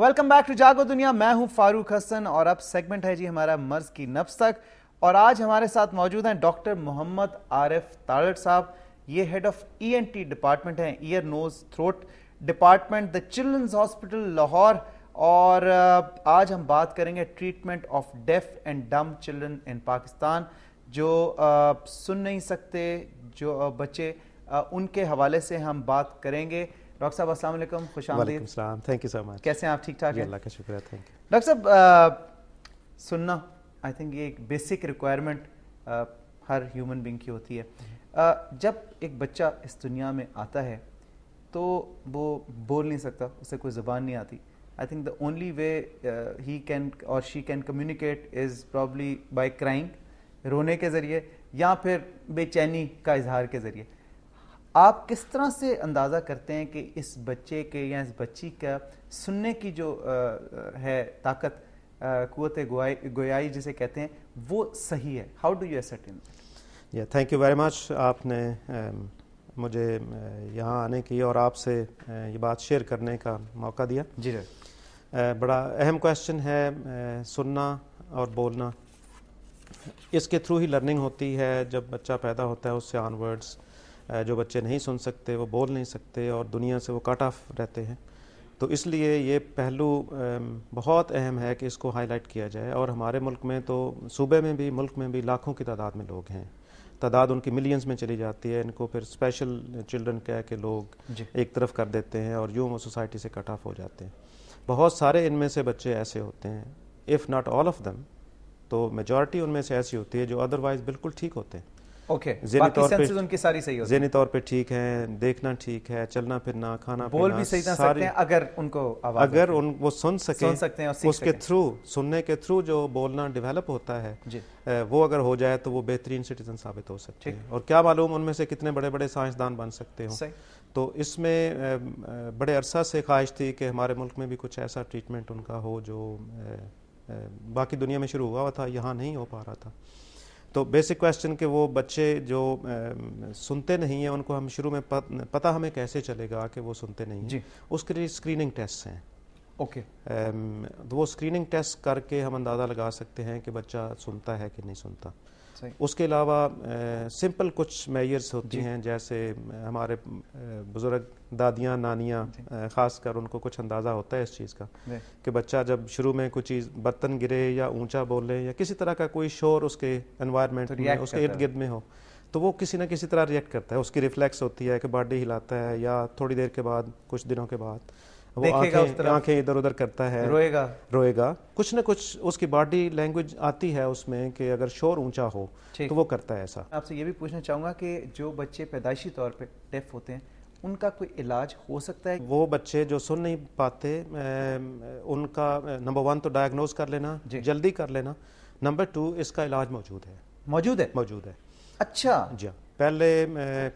Welcome back to जागो दुनिया मैं हूं फारूक हसन और अब सेगमेंट है जी हमारा मर्ज की नब्स तक और आज हमारे साथ मौजूद हैं डॉक्टर मोहम्मद आरिफ तालट साहब ये हेड ऑफ ईएनटी डिपार्टमेंट है ear nose throat department the children's hospital Lahore और आज हम बात करेंगे treatment of deaf and dumb children in Pakistan जो सुन नहीं सकते जो बच्चे उनके हवाले से हम बात करेंगे डॉक्टर साहब अस्सलाम खुश आमदीद थैंक यू सो मच कैसे हैं आप ठीक ठाक हैं अल्लाह का शुक्र है थैंक यू डॉक्टर साहब सुनना आई थिंक ये एक बेसिक रिक्वायरमेंट हर ह्यूमन बींग की होती है जब एक बच्चा इस दुनिया में आता है तो वो बोल नहीं सकता उसे कोई ज़बान नहीं आती I think the only way he can or she can communicate is probably by crying रोने के ज़रिए या फिर बेचैनी का इजहार के ज़रिए आप किस तरह से अंदाज़ा करते हैं कि इस बच्चे के या इस बच्ची का सुनने की जो आ, है ताकत कुत गोयाई जिसे कहते हैं वो सही है हाउ डू यू एसर्टेन या थैंक यू वेरी मच आपने मुझे यहाँ आने की और आपसे ये बात शेयर करने का मौका दिया जी सर बड़ा अहम क्वेश्चन है सुनना और बोलना इसके थ्रू ही लर्निंग होती है जब बच्चा पैदा होता है उससे ऑनवर्ड्स जो बच्चे नहीं सुन सकते वो बोल नहीं सकते और दुनिया से वो कट ऑफ रहते हैं तो इसलिए ये पहलू बहुत अहम है कि इसको हाईलाइट किया जाए और हमारे मुल्क में तो सूबे में भी मुल्क में भी लाखों की तादाद में लोग हैं तादाद उनकी मिलियंस में चली जाती है इनको फिर स्पेशल चिल्ड्रन कह के लोग एक तरफ कर देते हैं और यूँ वो सोसाइटी से कट ऑफ हो जाते हैं बहुत सारे इनमें से बच्चे ऐसे होते हैं if not all of them तो मेजॉरिटी उनमें से ऐसी होती है जो अदरवाइज़ बिल्कुल ठीक होते हैं ओके okay. तौर पे उनकी सारी सही जहनी तौर पे ठीक है देखना ठीक है चलना फिरना खाना बोल भी सही सकते हैं अगर उनको आवाज अगर उन वो सुन सके सुन सकते हैं उसके थ्रू सुनने के थ्रू जो बोलना डेवलप होता है जी वो अगर हो जाए तो वो बेहतरीन सिटीजन साबित हो सकते हैं और क्या मालूम उनमें से कितने बड़े बड़े साइंसदान बन सकते हो तो इसमें बड़े अरसा से ख्वाहिश थी कि हमारे मुल्क में भी कुछ ऐसा ट्रीटमेंट उनका हो जो बाकी दुनिया में शुरू हुआ था यहाँ नहीं हो पा रहा था तो बेसिक क्वेश्चन के वो बच्चे जो आ, सुनते नहीं हैं उनको हम शुरू में पता हमें कैसे चलेगा कि वो सुनते नहीं हैं उसके लिए स्क्रीनिंग टेस्ट हैं ओके okay. तो वो स्क्रीनिंग टेस्ट करके हम अंदाज़ा लगा सकते हैं कि बच्चा सुनता है कि नहीं सुनता उसके अलावा सिंपल कुछ मेयर्स होती हैं जैसे हमारे बुज़ुर्ग दादियाँ नानियाँ ख़ास कर उनको कुछ अंदाज़ा होता है इस चीज़ का कि बच्चा जब शुरू में कोई चीज़ बर्तन गिरे या ऊंचा बोले या किसी तरह का कोई शोर उसके एनवायरनमेंट में उसके इर्द गिर्द में हो तो वो किसी ना किसी तरह रिएक्ट करता है उसकी रिफ्लेक्स होती है कि बॉडी हिलाता है या थोड़ी देर के बाद कुछ दिनों के बाद देखेगा उस आंखें इधर उधर करता है रोएगा रोएगा कुछ ना कुछ उसकी बॉडी लैंग्वेज आती है उसमें कि अगर शोर ऊंचा हो तो वो करता है ऐसा आपसे ये भी पूछना चाहूंगा कि जो बच्चे पैदाइशी तौर पर डेफ होते हैं उनका कोई इलाज हो सकता है वो बच्चे जो सुन नहीं पाते ए, उनका नंबर वन तो डायग्नोज कर लेना जल्दी कर लेना नंबर टू इसका इलाज मौजूद है मौजूद है मौजूद है अच्छा जी हाँ। पहले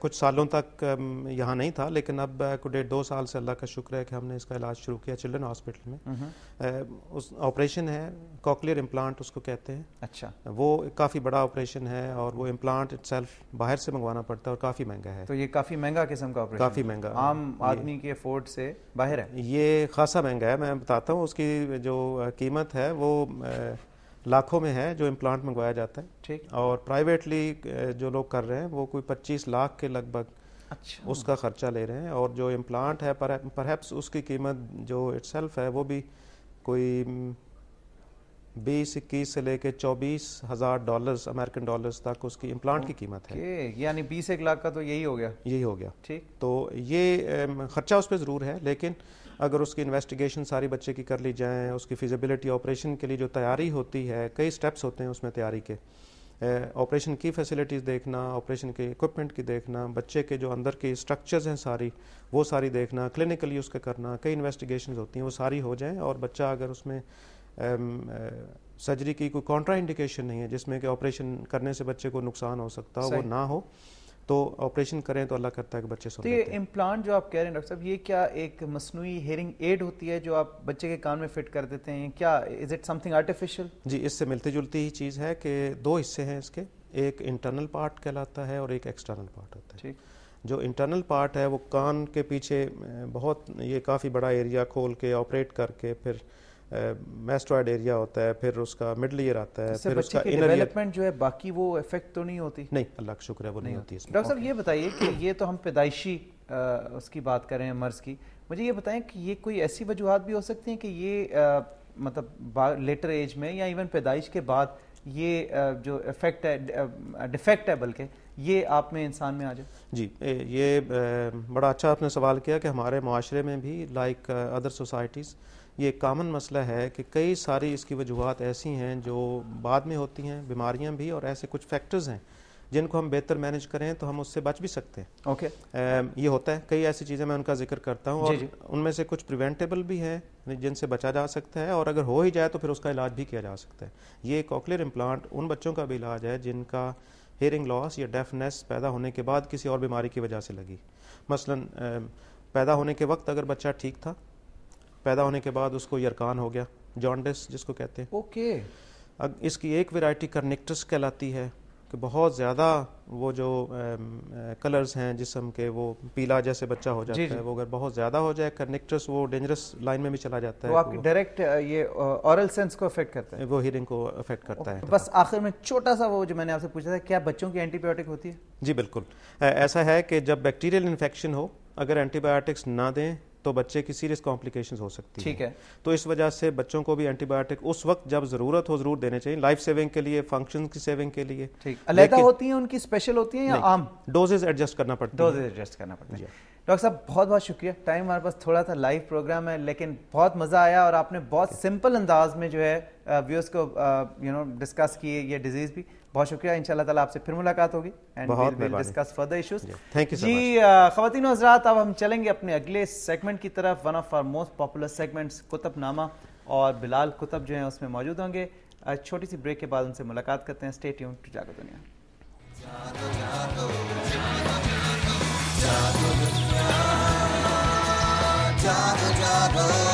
कुछ सालों तक यहाँ नहीं था लेकिन अब डेढ़ दो साल से अल्लाह का शुक्र है कि हमने इसका इलाज शुरू किया चिल्ड्रन हॉस्पिटल में हम्म। उस ऑपरेशन है कॉकलियर इम्प्लांट उसको कहते हैं अच्छा वो काफ़ी बड़ा ऑपरेशन है और वो इम्प्लांट इट बाहर से मंगवाना पड़ता है और काफ़ी महंगा है तो ये काफ़ी महंगा किस्म का ऑपरेशन काफ़ी महंगा आम आदमी के अफोर्ड से बाहर है ये खासा महंगा है मैं बताता हूँ उसकी जो कीमत है वो लाखों में है जो इम्प्लांट मंगवाया जाता है ठीक और प्राइवेटली जो लोग कर रहे हैं वो कोई पच्चीस लाख के लगभग अच्छा उसका खर्चा ले रहे हैं और जो इम्प्लांट है परहैप्स उसकी कीमत जो इट्सल्फ है वो भी कोई बीस इक्कीस से लेके चौबीस हजार डॉलर अमेरिकन डॉलर्स तक उसकी इम्प्लांट की कीमत है यानी बीस एक लाख का तो यही हो गया यही हो गया ठीक तो ये खर्चा उस पर ज़रूर है लेकिन अगर उसकी इन्वेस्टिगेशन सारी बच्चे की कर ली जाए उसकी फिजिबिलिटी ऑपरेशन के लिए जो तैयारी होती है कई स्टेप्स होते हैं उसमें तैयारी के ऑपरेशन की फैसिलिटीज़ देखना ऑपरेशन के इक्विपमेंट की देखना बच्चे के जो अंदर के स्ट्रक्चर्स हैं सारी वो सारी देखना क्लिनिकली उसका करना कई इन्वेस्टिगेशन होती हैं वो सारी हो जाएँ और बच्चा अगर उसमें सर्जरी की कोई कॉन्ट्रा इंडिकेशन नहीं है जिसमें कि ऑपरेशन करने से बच्चे को नुकसान हो सकता हो वो ना हो तो ऑपरेशन करें तो अल्लाह करता है कि बच्चे सो तो ये इम्प्लांट जो आप कह रहे हैं डॉक्टर साहब ये क्या एक मसनू हेयरिंग एड होती है जो आप बच्चे के कान में फिट कर देते हैं क्या इज इट समथिंग आर्टिफिशियल जी इससे मिलती जुलती ही चीज़ है कि दो हिस्से हैं इसके एक इंटरनल पार्ट कहलाता है और एक एक्सटर्नल पार्ट होता है जो इंटरनल पार्ट है वो कान के पीछे बहुत ये काफ़ी बड़ा एरिया खोल के ऑपरेट करके फिर मेस्ट्रॉयड एरिया होता है फिर उसका मिडल ईयर आता है फिर उसका इनर डेवलपमेंट जो है बाकी वो इफेक्ट तो नहीं होती नहीं अल्लाह का शुक्र है वो नहीं, नहीं होती इसमें डॉक्टर साहब ये बताइए कि ये तो हम पैदाइशी उसकी बात कर रहे हैं मर्ज़ की मुझे ये बताएं कि ये कोई ऐसी वजूहत भी हो सकती हैं कि ये आ, मतलब लेटर एज में या इवन पैदाइश के बाद ये जो इफेक्ट है डिफेक्ट है बल्कि ये आप में इंसान में आ जाए जी ये बड़ा अच्छा आपने सवाल किया कि हमारे माशरे में भी लाइक अदर सोसाइटीज़ ये कामन मसला है कि कई सारी इसकी वजूहत ऐसी हैं जो बाद में होती हैं बीमारियां भी और ऐसे कुछ फैक्टर्स हैं जिनको हम बेहतर मैनेज करें तो हम उससे बच भी सकते हैं ओके ये होता है कई ऐसी चीज़ें मैं उनका जिक्र करता हूँ और उनमें से कुछ प्रिवेंटेबल भी हैं जिनसे बचा जा सकता है और अगर हो ही जाए तो फिर उसका इलाज भी किया जा सकता है ये कॉकलियर इम्प्लांट उन बच्चों का भी इलाज है जिनका हेयरिंग लॉस या डेफनेस पैदा होने के बाद किसी और बीमारी की वजह से लगी मसलन पैदा होने के वक्त अगर बच्चा ठीक था पैदा होने के बाद उसको यरकान हो गया जॉन्डिस जिसको कहते हैं ओके okay. इसकी एक वेराइटी कर्निक्टस कहलाती है तो बहुत ज़्यादा वो जो कलर्स हैं जिसम के वो पीला जैसे बच्चा हो जाता जी। है वो अगर बहुत ज़्यादा हो जाए कनेक्टर्स वो डेंजरस लाइन में भी चला जाता है वो आपकी डायरेक्ट ये औरल सेंस को अफेक्ट करता है वो हियरिंग को अफेक्ट करता है बस आखिर में छोटा सा वो जो मैंने आपसे पूछा था क्या बच्चों की एंटीबायोटिक होती है जी बिल्कुल ऐसा है कि जब बैक्टीरियल इन्फेक्शन हो अगर एंटीबायोटिक्स ना दें तो बच्चे की सीरियस कॉम्प्लिकेशन हो सकती ठीक है।, है तो इस वजह से बच्चों को भी एंटीबायोटिक उस वक्त जब जरूरत हो जरूर देने चाहिए लाइफ सेविंग के लिए फंक्शन की सेविंग के लिए ठीक होती है उनकी स्पेशल होती है या आम डोजेज एडजस्ट करना पड़ता है डोजेज एडजस्ट करना पड़ता है डॉक्टर साहब बहुत बहुत शुक्रिया टाइम हमारे पास थोड़ा सा लाइव प्रोग्राम है लेकिन बहुत मज़ा आया और आपने बहुत सिंपल अंदाज में जो है व्यूअर्स को यू नो डिस्कस किए ये डिजीज़ भी बहुत शुक्रिया इन शाला आपसे फिर मुलाकात होगी and discuss further issues thank you जी खातिन हजरात अब हम चलेंगे अपने अगले सेगमेंट की तरफ one of our most popular segments नामा और बिलाल कुतब जो है उसमें मौजूद होंगे छोटी सी ब्रेक के बाद उनसे मुलाकात करते हैं स्टेट यून टू जागो दुनिया